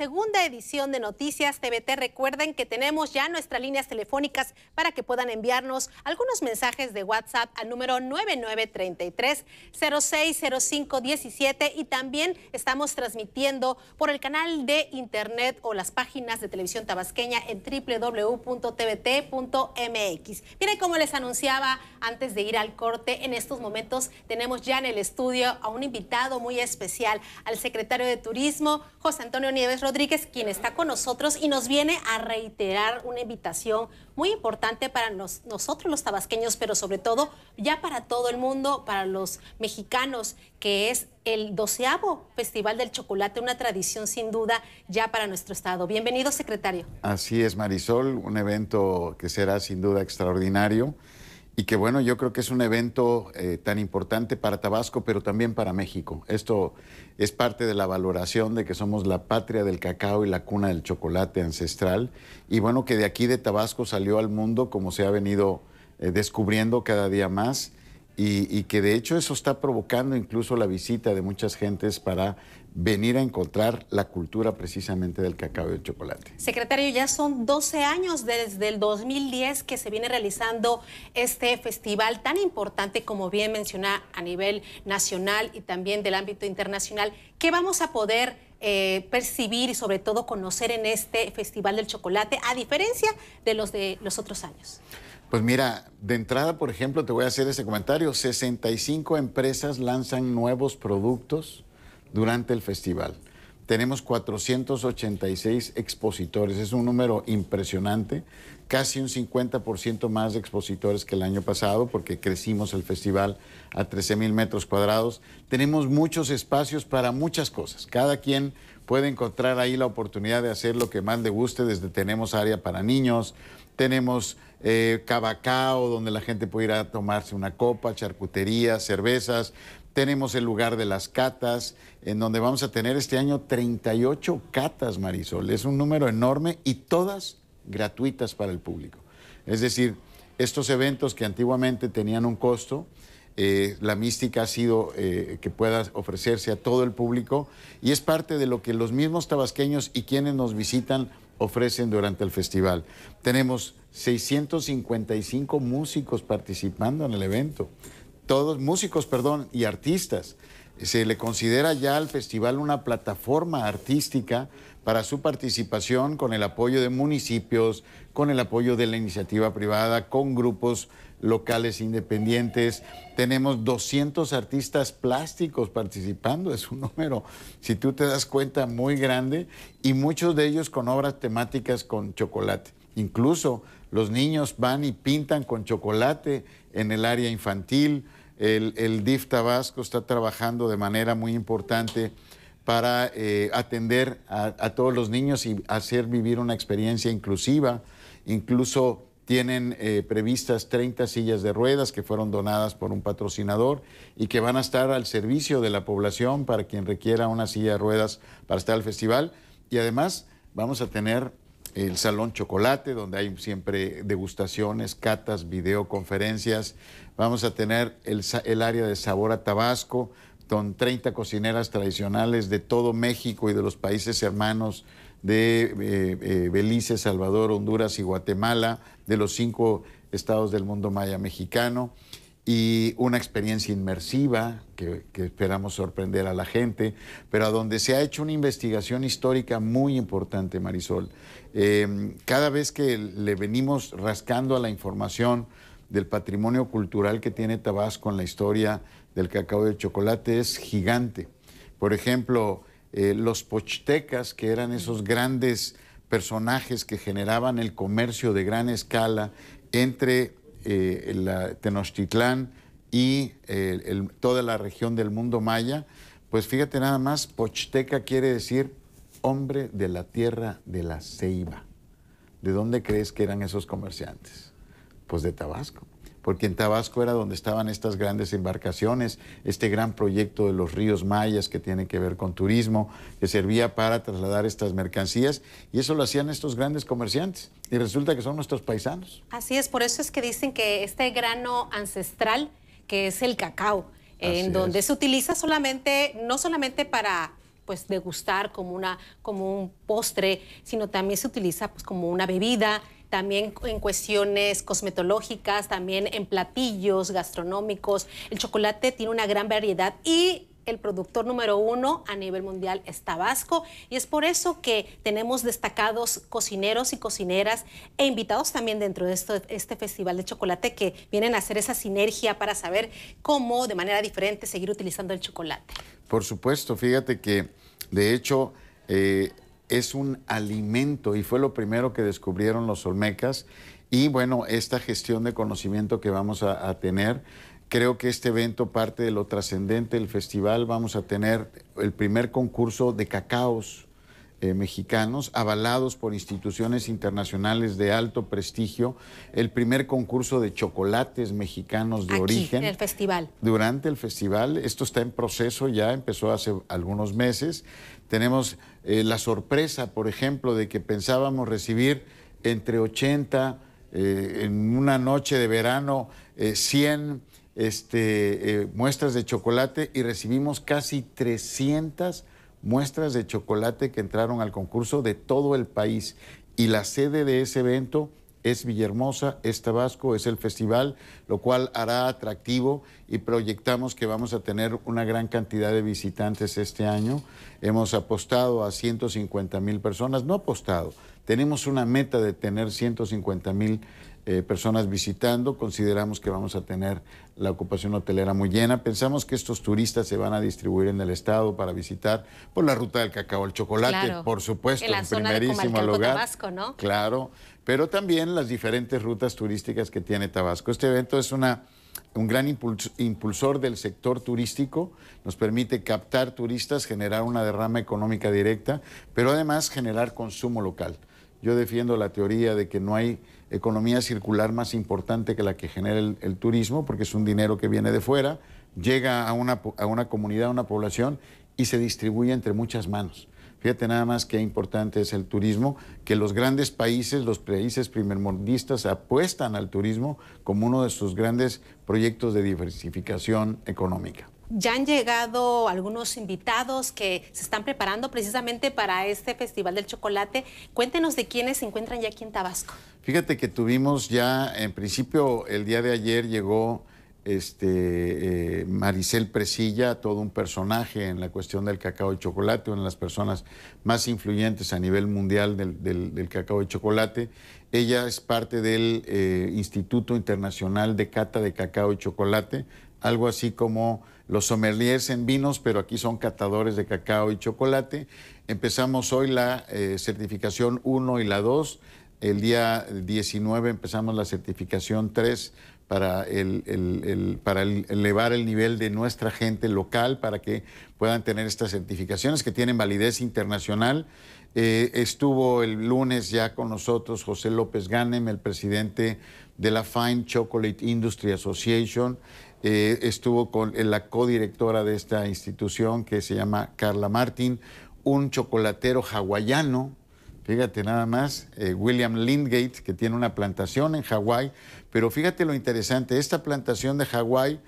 segunda edición de Noticias TVT. Recuerden que tenemos ya nuestras líneas telefónicas para que puedan enviarnos algunos mensajes de WhatsApp al número 9933-060517 y también estamos transmitiendo por el canal de internet o las páginas de televisión tabasqueña en www.tvt.mx. Miren, como les anunciaba antes de ir al corte, en estos momentos tenemos ya en el estudio a un invitado muy especial, al secretario de Turismo, José Antonio Nieves Rodríguez, quien está con nosotros y nos viene a reiterar una invitación muy importante para nosotros los tabasqueños, pero sobre todo ya para todo el mundo, para los mexicanos, que es el doceavo Festival del Chocolate, una tradición sin duda ya para nuestro estado. Bienvenido, secretario. Así es, Marisol, un evento que será sin duda extraordinario y que bueno, yo creo que es un evento eh, tan importante para Tabasco, pero también para México. Esto es parte de la valoración de que somos la patria del cacao y la cuna del chocolate ancestral, y bueno, que de aquí de Tabasco salió al mundo como se ha venido eh, descubriendo cada día más y, que de hecho eso está provocando incluso la visita de muchas gentes para venir a encontrar la cultura precisamente del cacao y el chocolate. Secretario, ya son 12 años desde el 2010 que se viene realizando este festival tan importante como bien menciona a nivel nacional y también del ámbito internacional. ¿Qué vamos a poder eh, percibir y sobre todo conocer en este Festival del Chocolate, a diferencia de los de los otros años? Pues mira, de entrada, por ejemplo, te voy a hacer ese comentario. 65 empresas lanzan nuevos productos durante el festival tenemos 486 expositores. Es un número impresionante, casi un 50% más de expositores que el año pasado, porque crecimos el festival a 13.000 mil metros cuadrados. Tenemos muchos espacios para muchas cosas. Cada quien puede encontrar ahí la oportunidad de hacer lo que más le guste. Desde tenemos área para niños, tenemos eh, cabacao, donde la gente puede ir a tomarse una copa, charcutería, cervezas, tenemos el lugar de las catas, en donde vamos a tener este año 38 catas, Marisol. Es un número enorme y todas gratuitas para el público. Es decir, estos eventos que antiguamente tenían un costo, eh, la mística ha sido eh, que pueda ofrecerse a todo el público y es parte de lo que los mismos tabasqueños y quienes nos visitan ofrecen durante el festival. Tenemos 655 músicos participando en el evento todos músicos, perdón, y artistas. Se le considera ya al festival una plataforma artística para su participación con el apoyo de municipios, con el apoyo de la iniciativa privada, con grupos locales independientes. Tenemos 200 artistas plásticos participando, es un número, si tú te das cuenta, muy grande, y muchos de ellos con obras temáticas con chocolate. Incluso los niños van y pintan con chocolate en el área infantil. El, DIF Tabasco está trabajando de manera muy importante para eh, atender a, todos los niños y hacer vivir una experiencia inclusiva. Incluso tienen eh, previstas 30 sillas de ruedas que fueron donadas por un patrocinador y que van a estar al servicio de la población para quien requiera una silla de ruedas para estar al festival. Y además vamos a tener el Salón Chocolate, donde hay siempre degustaciones, catas, videoconferencias. Vamos a tener el, área de sabor a Tabasco, con 30 cocineras tradicionales de todo México y de los países hermanos de eh, eh, Belice, Salvador, Honduras y Guatemala, de los cinco estados del mundo maya mexicano y una experiencia inmersiva que, esperamos sorprender a la gente, pero a donde se ha hecho una investigación histórica muy importante, Marisol. Em, cada vez que le venimos rascando a la información del patrimonio cultural que tiene Tabasco en la historia del cacao y el chocolate es gigante. Por ejemplo, eh, los pochtecas, que eran esos grandes personajes que generaban el comercio de gran escala entre eh, la Tenochtitlán y eh, toda la región del mundo maya, pues fíjate nada más, Pochteca quiere decir hombre de la tierra de la ceiba. ¿De dónde crees que eran esos comerciantes? Pues de Tabasco porque en Tabasco era donde estaban estas grandes embarcaciones, este gran proyecto de los ríos mayas que tiene que ver con turismo, que servía para trasladar estas mercancías, y eso lo hacían estos grandes comerciantes, y resulta que son nuestros paisanos. Así es, por eso es que dicen que este grano ancestral, que es el cacao, en donde se utiliza solamente, no solamente para pues degustar como, una, como un postre, sino también se utiliza pues, como una bebida, también en cuestiones cosmetológicas, también en platillos gastronómicos. El chocolate tiene una gran variedad y el productor número uno a nivel mundial es Tabasco y es por eso que tenemos destacados cocineros y cocineras e invitados también dentro de esto, este festival de chocolate que vienen a hacer esa sinergia para saber cómo de manera diferente seguir utilizando el chocolate. Por supuesto, fíjate que de hecho eh, es un alimento y fue lo primero que descubrieron los olmecas. Y bueno, esta gestión de conocimiento que vamos a, tener, creo que este evento parte de lo trascendente del festival. Vamos a tener el primer concurso de cacaos eh, mexicanos, avalados por instituciones internacionales de alto prestigio, el primer concurso de chocolates mexicanos de origen. En el festival. Durante el festival, esto está en proceso ya, empezó hace algunos meses. Tenemos eh, la sorpresa, por ejemplo, de que pensábamos recibir entre 80, eh, en una noche de verano, 100 este, muestras de chocolate y recibimos casi 300 muestras de chocolate que entraron al concurso de todo el país. Y la sede de ese evento es Villahermosa, es Tabasco, es el festival, lo cual hará atractivo y proyectamos que vamos a tener una gran cantidad de visitantes este año. Hemos apostado a 150 mil personas, no apostado, tenemos una meta de tener 150 mil eh, personas visitando, consideramos que vamos a tener la ocupación hotelera muy llena. Pensamos que estos turistas se van a distribuir en el estado para visitar por la ruta del cacao, el chocolate, por supuesto, en, primerísimo lugar. Tabasco, ¿no? Claro, pero también las diferentes rutas turísticas que tiene Tabasco. Este evento es una un gran impulsor del sector turístico, nos permite captar turistas, generar una derrama económica directa, pero además generar consumo local. Yo defiendo la teoría de que no hay economía circular más importante que la que genera el, turismo, porque es un dinero que viene de fuera, llega a una, a una comunidad, a una población y se distribuye entre muchas manos. Fíjate nada más qué importante es el turismo, que los grandes países, los países primermundistas apuestan al turismo como uno de sus grandes proyectos de diversificación económica ya han llegado algunos invitados que se están preparando precisamente para este Festival del Chocolate. Cuéntenos de quiénes se encuentran ya aquí en Tabasco. Fíjate que tuvimos ya, en principio, el día de ayer llegó este, eh, Maricel Presilla, todo un personaje en la cuestión del cacao y chocolate, una de las personas más influyentes a nivel mundial del, cacao y chocolate. Ella es parte del eh, Instituto Internacional de Cata de Cacao y Chocolate, algo así como los sommeliers en vinos, pero aquí son catadores de cacao y chocolate. Empezamos hoy la eh, certificación 1 y la 2. El día 19 empezamos la certificación 3 para, el, para elevar el nivel de nuestra gente local, para que puedan tener estas certificaciones que tienen validez internacional. Eh, estuvo el lunes ya con nosotros José López Ganem, el presidente de la Fine Chocolate Industry Association. Eh, estuvo con eh, la codirectora de esta institución que se llama Carla Martin, un chocolatero hawaiano Fíjate nada más, eh, William Lindgate, que tiene una plantación en Hawái, pero fíjate lo interesante, esta plantación de Hawái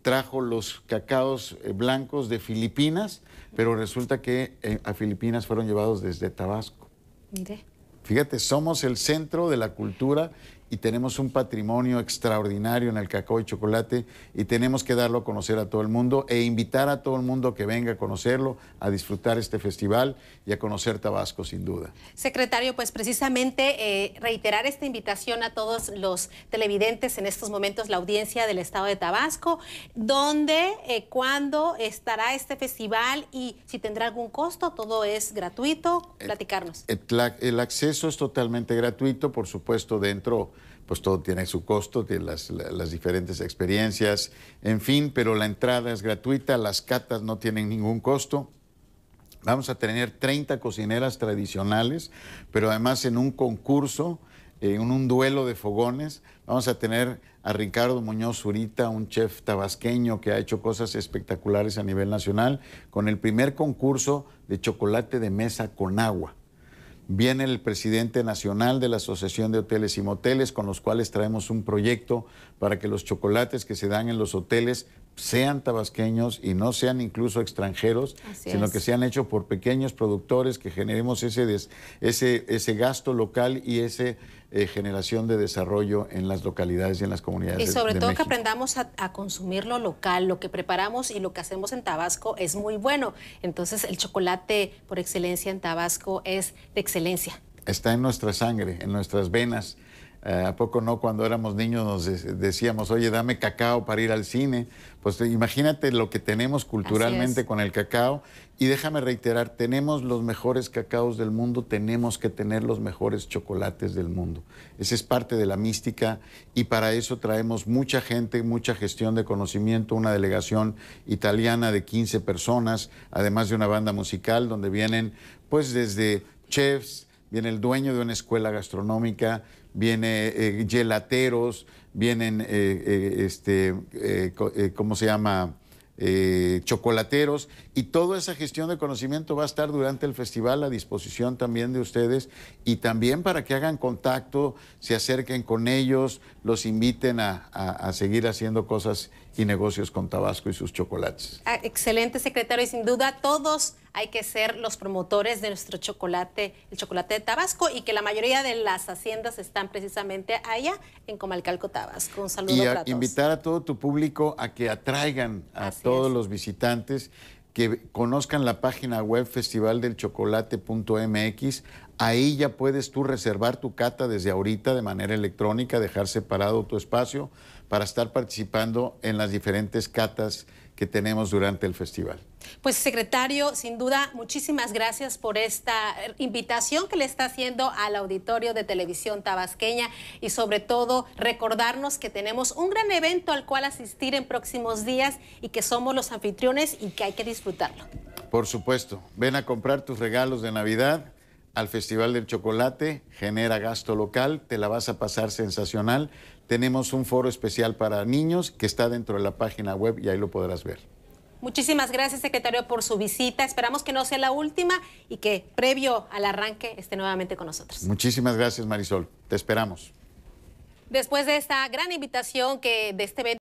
trajo los cacaos eh, blancos de Filipinas, pero resulta que eh, a Filipinas fueron llevados desde Tabasco. Mire. Fíjate, somos el centro de la cultura y tenemos un patrimonio extraordinario en el cacao y chocolate y tenemos que darlo a conocer a todo el mundo e invitar a todo el mundo que venga a conocerlo, a disfrutar este festival y a conocer Tabasco sin duda. Secretario, pues precisamente eh, reiterar esta invitación a todos los televidentes en estos momentos, la audiencia del Estado de Tabasco, dónde, eh, cuándo estará este festival y si tendrá algún costo, todo es gratuito, eh, platicarnos. el, el acceso es totalmente gratuito, por supuesto, dentro pues todo tiene su costo, las, diferentes experiencias, en fin, pero la entrada es gratuita, las catas no tienen ningún costo. Vamos a tener 30 cocineras tradicionales, pero además en un concurso, en un duelo de fogones, vamos a tener a Ricardo Muñoz Zurita, un chef tabasqueño que ha hecho cosas espectaculares a nivel nacional, con el primer concurso de chocolate de mesa con agua. Viene el presidente nacional de la Asociación de Hoteles y Moteles, con los cuales traemos un proyecto para que los chocolates que se dan en los hoteles sean tabasqueños y no sean incluso extranjeros, sino que sean hechos por pequeños productores que generemos ese, ese, gasto local y esa eh, generación de desarrollo en las localidades y en las comunidades. Y sobre todo que aprendamos a, a, consumir lo local, lo que preparamos y lo que hacemos en Tabasco es muy bueno. Entonces el chocolate por excelencia en Tabasco es de excelencia. Está en nuestra sangre, en nuestras venas. Eh, ¿A poco no cuando éramos niños nos decíamos, oye, dame cacao para ir al cine? Pues eh, imagínate lo que tenemos culturalmente con el cacao. Y déjame reiterar, tenemos los mejores cacaos del mundo, tenemos que tener los mejores chocolates del mundo. Esa es parte de la mística y para eso traemos mucha gente, mucha gestión de conocimiento, una delegación italiana de 15 personas, además de una banda musical donde vienen pues desde chefs, viene el dueño de una escuela gastronómica, vienen eh, gelateros, vienen, eh, eh, este, ¿cómo se llama? chocolateros y toda esa gestión de conocimiento va a estar durante el festival a disposición también de ustedes y también para que hagan contacto, se acerquen con ellos, los inviten a, a seguir haciendo cosas negocios con Tabasco y sus chocolates. Ah, excelente, secretario, y sin duda todos hay que ser los promotores de nuestro chocolate, el chocolate de Tabasco, y que la mayoría de las haciendas están precisamente allá en Comalcalco, Tabasco. Un saludo todos. Invitar a todo tu público a que atraigan a todos los visitantes que conozcan la página web festivaldelchocolate.mx. Ahí ya puedes tú reservar tu cata desde ahorita de manera electrónica, dejar separado tu espacio para estar participando en las diferentes catas que tenemos durante el festival. Pues secretario, sin duda, muchísimas gracias por esta eh, invitación que le está haciendo al auditorio de televisión tabasqueña y sobre todo recordarnos que tenemos un gran evento al cual asistir en próximos días y que somos los anfitriones y que hay que disfrutarlo. Por supuesto, ven a comprar tus regalos de Navidad al Festival del Chocolate, genera gasto local, te la vas a pasar sensacional, tenemos un foro especial para niños que está dentro de la página web y ahí lo podrás ver. Muchísimas gracias, secretario, por su visita. Esperamos que no sea la última y que previo al arranque esté nuevamente con nosotros. Muchísimas gracias, Marisol. Te esperamos. Después de esta gran invitación que de este evento